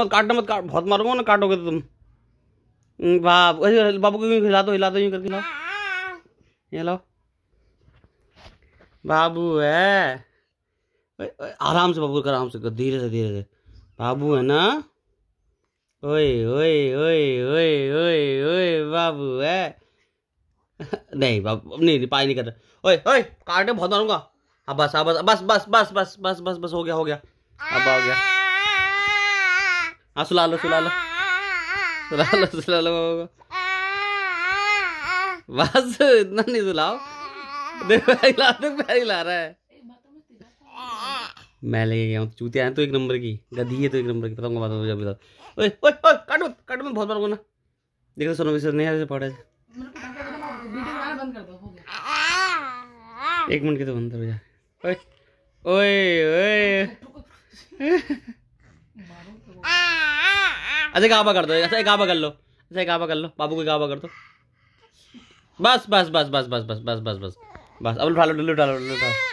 मत तो काटना मत काट बहुत मारूंगा ना काटोगे तो तुम हम्म, वाह बाबू को हिला दो हिला दो यूँ करके हिलाओ ये लाओ बाबू है आराम से बाबू आराम से धीरे से धीरे से बाबू है ना ओए ओए ओए ओए ओए ओए बाबू है नहीं बाबू नहीं रिपाई नहीं कर रहा ओए ओए काटे बहुत मारूंगा अब बस अब बस बस बस बस बस बस बस हो गया हो गया अब आ गया हाँ सुला लो सुला लो सुला लो सुला लो को बस इतना नहीं सुलाओ देखो हिला दो पैर हिला रहा है मैं लेके गया हूँ तो चूतिया है तो एक नंबर की गधी है तो एक नंबर की बताऊंगा बात जब बताओ तो। ओए ओए ओए काट मत काट मत बहुत बार बोलना देखो सोनू विशेष नहीं आ पढ़े एक मिनट के तो बंद हो जाए ओए ओए ओए अच्छा गाबा कर दो अच्छा गाबा कर लो अच्छा गाबा कर लो बाबू को गाबा कर दो बस बस बस बस बस बस बस बस बस बस अब उठा लो उठा लो उठा